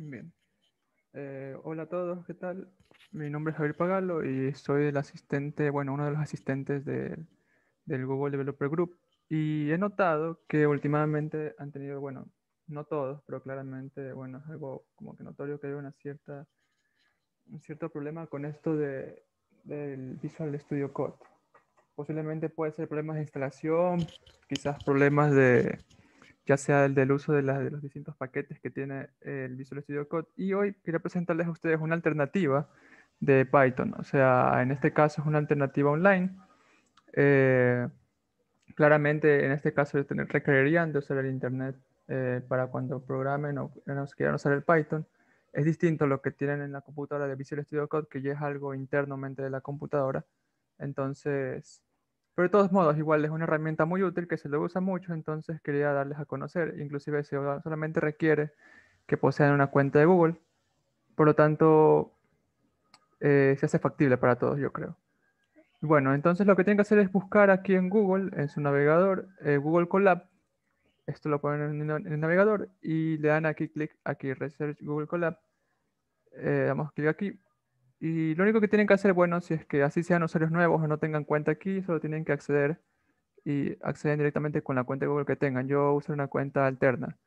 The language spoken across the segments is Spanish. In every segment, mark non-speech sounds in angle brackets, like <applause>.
Bien. Eh, hola a todos, ¿qué tal? Mi nombre es Javier Pagalo y soy el asistente, bueno, uno de los asistentes del Google Developer Group. Y he notado que últimamente han tenido, bueno, no todos, pero claramente, bueno, es algo como que notorio que hay una cierta, un cierto problema con esto de, del Visual Studio Code. Posiblemente puede ser problemas de instalación, quizás problemas de, ya sea el del uso de, los distintos paquetes que tiene el Visual Studio Code. Y hoy quería presentarles a ustedes una alternativa de Python. O sea, en este caso es una alternativa online. Eh, claramente, en este caso requerirían de usar el Internet eh, para cuando programen o nos quieran usar el Python. Es distinto lo que tienen en la computadora de Visual Studio Code, que ya es algo internamente de la computadora. Entonces, pero de todos modos, igual es una herramienta muy útil que se le usa mucho, entonces quería darles a conocer. Inclusive solo solamente requiere que posean una cuenta de Google. Por lo tanto, eh, se hace factible para todos, yo creo. Bueno, entonces lo que tienen que hacer es buscar aquí en Google, en su navegador, eh, Google Colab. Esto lo ponen en, el navegador y le dan aquí clic, aquí Research Google Colab. Eh, damos clic aquí y lo único que tienen que hacer, bueno, si es que así sean usuarios nuevos o no tengan cuenta aquí, solo tienen que acceder y acceden directamente con la cuenta de Google que tengan. Yo uso una cuenta alterna.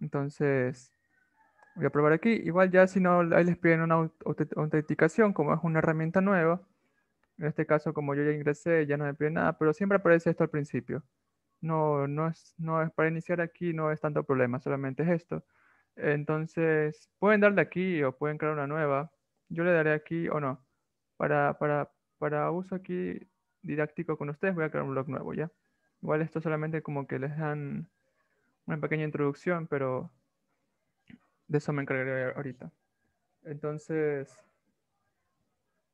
Entonces, voy a probar aquí. Igual ya si no, ahí les piden una autenticación, como es una herramienta nueva. En este caso, como yo ya ingresé, ya no me piden nada, pero siempre aparece esto al principio. No, no es, no es para iniciar aquí, no es tanto problema, solamente es esto. Entonces, pueden darle aquí o pueden crear una nueva yo le daré aquí o no. Para, para, uso aquí didáctico con ustedes voy a crear un blog nuevo, ¿ya? Igual esto solamente como que les dan una pequeña introducción, pero de eso me encargaré ahorita. Entonces,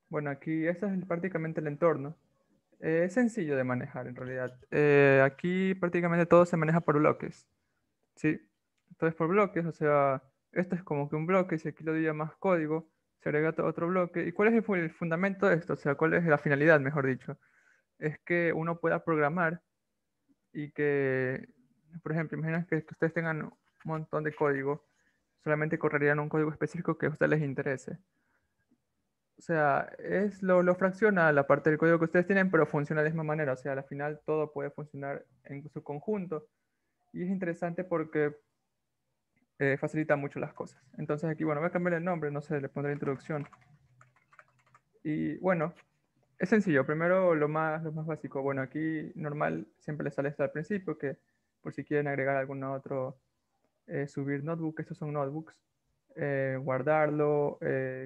bueno, aquí este es prácticamente el entorno. Eh, es sencillo de manejar en realidad. Eh, aquí prácticamente todo se maneja por bloques. ¿sí? Entonces por bloques, o sea, esto es como que un bloque, si aquí lo doy más código, se agrega otro bloque. ¿Y cuál es el, fundamento de esto? O sea, ¿cuál es la finalidad, mejor dicho? Es que uno pueda programar y que, por ejemplo, imaginen que, ustedes tengan un montón de código, solamente correrían un código específico que a ustedes les interese. O sea, es lo, lo fracciona la parte del código que ustedes tienen, pero funciona de la misma manera. O sea, al final todo puede funcionar en su conjunto. Y es interesante porque eh, facilita mucho las cosas. Entonces aquí, bueno, voy a cambiar el nombre, no sé, le pondré introducción. Y bueno, es sencillo. Primero, lo más, lo más básico. Bueno, aquí normal siempre les sale esto al principio, que por si quieren agregar algún otro, eh, subir notebook, estos son notebooks, eh, guardarlo,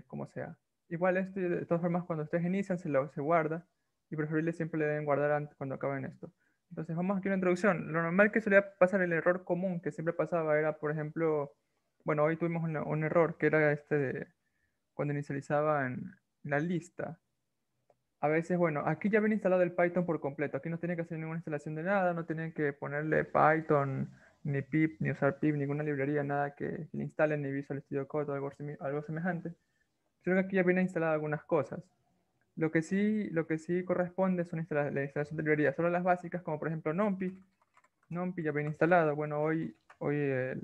como sea. Igual esto, de todas formas, cuando ustedes inician, se, lo, se guarda y preferible siempre le deben guardar antes, cuando acaben esto. Entonces, vamos aquí a una introducción. Lo normal que solía pasar, el error común que siempre pasaba era, por ejemplo, bueno, hoy tuvimos un error que era este de, cuando inicializaban la lista. A veces, bueno, aquí ya viene instalado el Python por completo. Aquí no tiene que hacer ninguna instalación de nada, no tienen que ponerle Python, ni pip, ni usar pip, ninguna librería, nada que le instalen, ni Visual Studio Code o algo, algo semejante. Creo que aquí ya viene instalado algunas cosas. Lo que sí, lo que sí corresponde son la instalación de librerías, solo las básicas, como por ejemplo NumPy. NumPy ya viene instalado. Bueno, hoy, hoy el,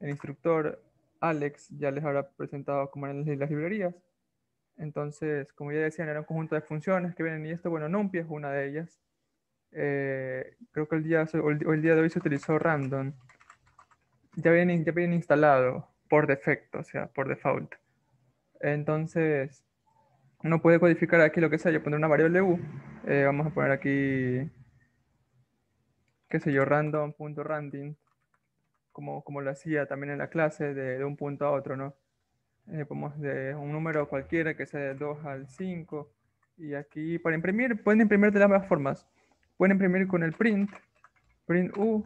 instructor Alex ya les habrá presentado cómo eran las, las librerías. Entonces, como ya decían, era un conjunto de funciones que vienen y esto, bueno, NumPy es una de ellas. Eh, creo que el día, el día de hoy se utilizó random. Ya viene, ya viene instalado por defecto, o sea, por default. Entonces, no puede codificar aquí lo que sea, yo pondré una variable u, eh, vamos a poner aquí, qué sé yo, random.random, como, como lo hacía también en la clase, de, de un punto a otro, ¿no? Eh, de un número cualquiera que sea de 2 al 5, y aquí para imprimir, pueden imprimir de las mismas formas, pueden imprimir con el print, print u,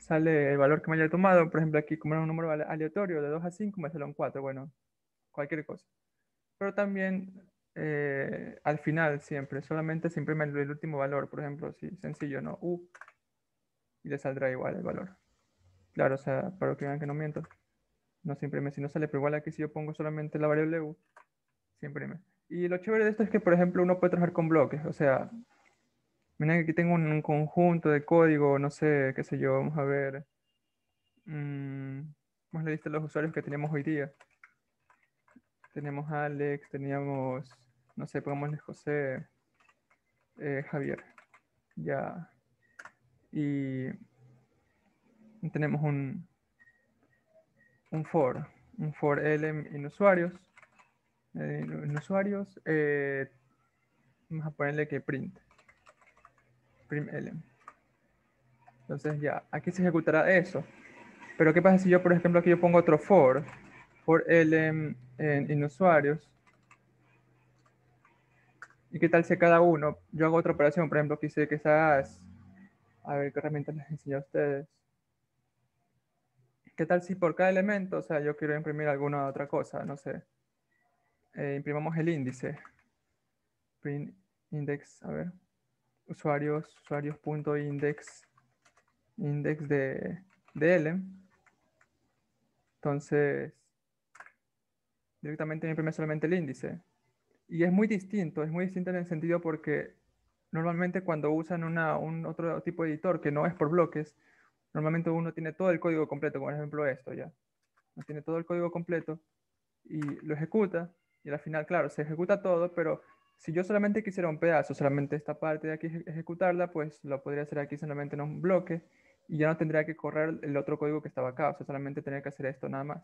sale el valor que me haya tomado, por ejemplo aquí como era un número aleatorio de 2 a 5 me salió un 4, bueno, cualquier cosa. Pero también eh, al final siempre, solamente siempre me el, último valor, por ejemplo, si sencillo, ¿no? U, uh, y le saldrá igual el valor. Claro, o sea, para que vean que no miento, no siempre me si no sale, pero igual aquí si yo pongo solamente la variable U, siempre me Y lo chévere de esto es que, por ejemplo, uno puede trabajar con bloques, o sea, miren que aquí tengo un, conjunto de código, no sé, qué sé yo, vamos a ver, mm, vamos a la lista de los usuarios que tenemos hoy día. Tenemos Alex, teníamos no sé, pongámosle José eh, Javier. Ya. Y tenemos un, un for, un for L en usuarios. usuarios, eh, vamos a ponerle que print. Print L. Entonces ya, aquí se ejecutará eso. Pero ¿qué pasa si yo, por ejemplo, aquí yo pongo otro for? For L en, en usuarios qué tal si cada uno? Yo hago otra operación, por ejemplo, quise que quizás, a ver qué herramientas les enseño a ustedes. ¿Qué tal si por cada elemento, o sea, yo quiero imprimir alguna otra cosa, no sé. Eh, imprimamos el índice. Print index, a ver. Usuarios, usuarios.index, index de, de L. Entonces, directamente imprime solamente el índice. Y es muy distinto, es muy distinto en el sentido porque normalmente cuando usan un otro tipo de editor que no es por bloques, normalmente uno tiene todo el código completo, como por ejemplo esto ya. tiene todo el código completo y lo ejecuta y al final, claro, se ejecuta todo, pero si yo solamente quisiera un pedazo, solamente esta parte de aquí ejecutarla, pues lo podría hacer aquí solamente en un bloque y ya no tendría que correr el otro código que estaba acá, o sea, solamente tendría que hacer esto nada más.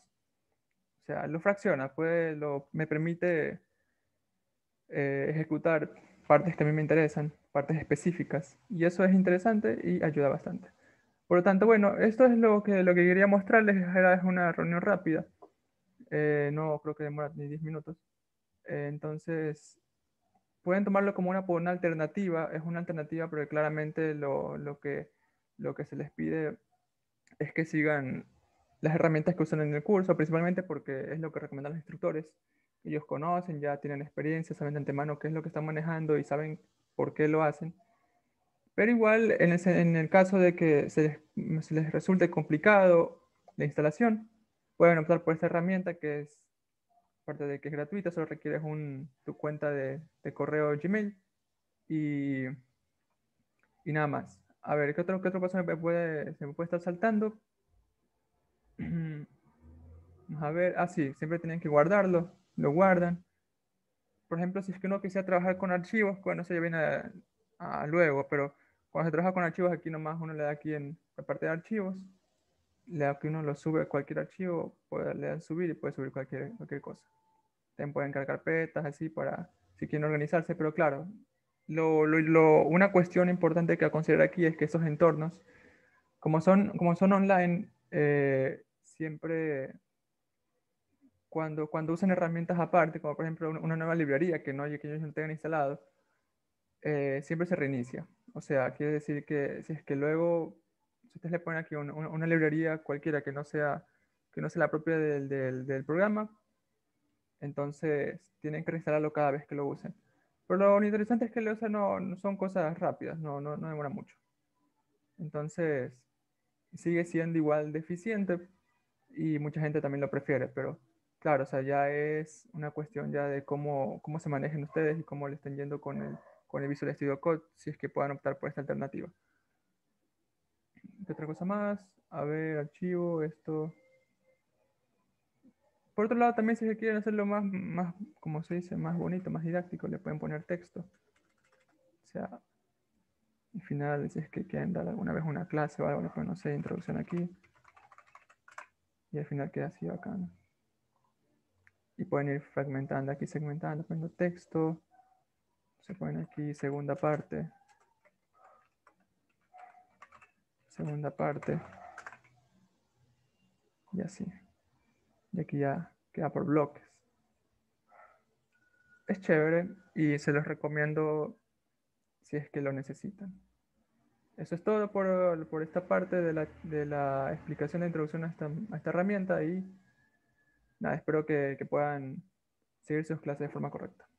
O sea, lo fracciona, pues lo, me permite eh, ejecutar partes que a mí me interesan, partes específicas. Y eso es interesante y ayuda bastante. Por lo tanto, bueno, esto es lo que, lo que quería mostrarles. Era una reunión rápida. Eh, no creo que demora ni 10 minutos. Eh, entonces, pueden tomarlo como una, una alternativa. Es una alternativa, pero claramente lo, lo, que, lo que se les pide es que sigan las herramientas que usan en el curso, principalmente porque es lo que recomiendan los instructores ellos conocen, ya tienen experiencia, saben de antemano qué es lo que están manejando y saben por qué lo hacen. Pero igual, en el, caso de que se les, resulte complicado la instalación, pueden optar por esta herramienta que es, aparte de que es gratuita, solo requieres un, tu cuenta de, correo Gmail y, y, nada más. A ver, ¿qué otro, qué otro paso me puede, se me puede estar saltando? <clears throat> a ver, ah sí, siempre tienen que guardarlo lo guardan. Por ejemplo, si es que uno quisiera trabajar con archivos, bueno, se viene a, luego, pero cuando se trabaja con archivos, aquí nomás uno le da aquí en la parte de archivos, le da que uno lo sube a cualquier archivo, puede, le dan subir y puede subir cualquier, cualquier cosa. También pueden cargar carpetas, así, para si quieren organizarse, pero claro, una cuestión importante que a considerar aquí es que esos entornos, como son, como son online, eh, siempre cuando, usan herramientas aparte, como por ejemplo una nueva librería que, no, que ellos no tengan instalado, eh, siempre se reinicia. O sea, quiere decir que si es que luego, si ustedes le ponen aquí una, librería cualquiera que no sea, que no sea la propia del, programa, entonces tienen que reinstalarlo cada vez que lo usen. Pero lo interesante es que o no, son cosas rápidas, no, no, demora mucho. Entonces, sigue siendo igual de y mucha gente también lo prefiere, pero claro, o sea, ya es una cuestión ya de cómo, se manejen ustedes y cómo le estén yendo con el, con el Visual Studio Code, si es que puedan optar por esta alternativa. otra cosa más? A ver, archivo, esto. Por otro lado, también si quieren hacerlo más, como se dice, más bonito, más didáctico, le pueden poner texto. O sea, al final, si es que quieren dar alguna vez una clase o algo, le no sé, introducción aquí. Y al final queda así acá y pueden ir fragmentando aquí, segmentando, poniendo texto. Se ponen aquí segunda parte. Segunda parte. Y así. Y aquí ya queda por bloques. Es chévere y se los recomiendo si es que lo necesitan. Eso es todo por, por esta parte de la, de la, explicación de introducción a esta, a esta herramienta y espero que, que puedan seguir sus clases de forma correcta.